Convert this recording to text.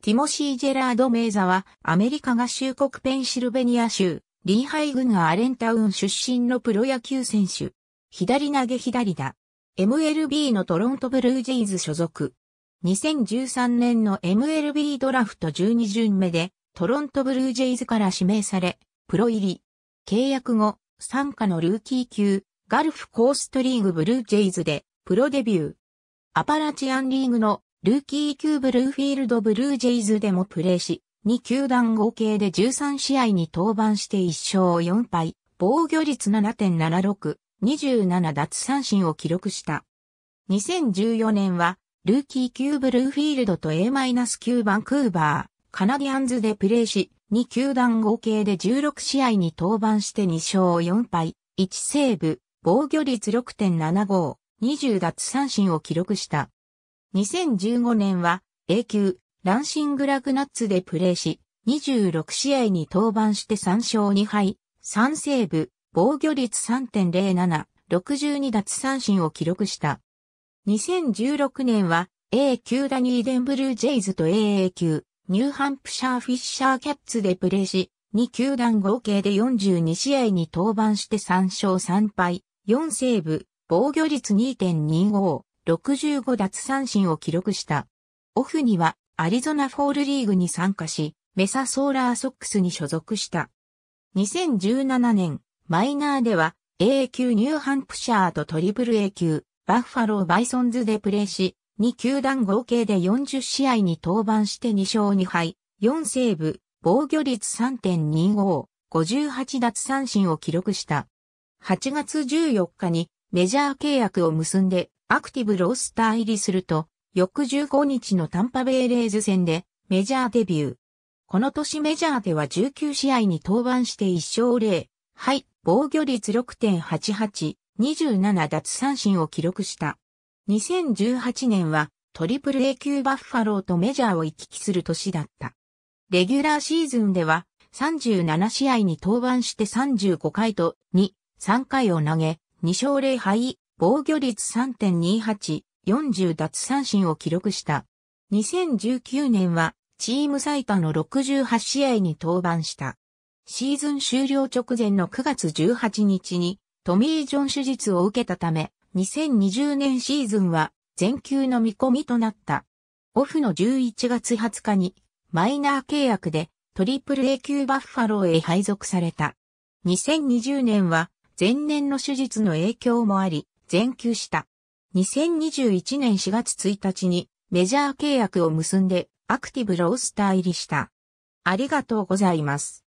ティモシー・ジェラード・メイザは、アメリカ合衆国ペンシルベニア州、リーハイ郡アレンタウン出身のプロ野球選手。左投げ左打。MLB のトロントブルージェイズ所属。2013年の MLB ドラフト12巡目で、トロントブルージェイズから指名され、プロ入り。契約後、参加のルーキー級、ガルフコーストリーグブルージェイズで、プロデビュー。アパラチアンリーグのルーキー級ブルーフィールドブルージェイズでもプレーし、2球団合計で13試合に登板して1勝4敗、防御率7.76、27奪三振を記録した。2014年は、ルーキー級ブルーフィールドと A-9 バンクーバー、カナディアンズでプレーし、2球団合計で16試合に登板して2勝4敗、1セーブ、防御率6.75、20奪三振を記録した。2015年は A 級ランシングラグナッツでプレーし、26試合に登板して3勝2敗、3セーブ、防御率3.07、62奪三振を記録した。2016年は A 級ダニーデンブルージェイズと AA 級ニューハンプシャーフィッシャーキャッツでプレーし、2球団合計で42試合に登板して3勝3敗、4セーブ、防御率2.25、65奪三振を記録した。オフにはアリゾナフォールリーグに参加し、メサソーラーソックスに所属した。2017年、マイナーでは A 級ニューハンプシャーとトリプル A 級、バッファローバイソンズでプレーし、2球団合計で40試合に登板して2勝2敗、4セーブ、防御率3.25、58奪三振を記録した。8月14日にメジャー契約を結んでアクティブロースター入りすると、翌15日のタンパベイレーズ戦でメジャーデビュー。この年メジャーでは19試合に登板して1勝0。はい、防御率6.88、27奪三振を記録した。2018年はトリプル A 級バッファローとメジャーを行き来する年だった。レギュラーシーズンでは37試合に登板して35回と2、3回を投げ、2勝0敗、防御率3.28、40奪三振を記録した。2019年は、チーム最多の68試合に登板した。シーズン終了直前の9月18日に、トミー・ジョン手術を受けたため、2020年シーズンは、全球の見込みとなった。オフの11月20日に、マイナー契約で、トリプル A 級バッファローへ配属された。2020年は、前年の手術の影響もあり、全休した。2021年4月1日にメジャー契約を結んでアクティブロースター入りした。ありがとうございます。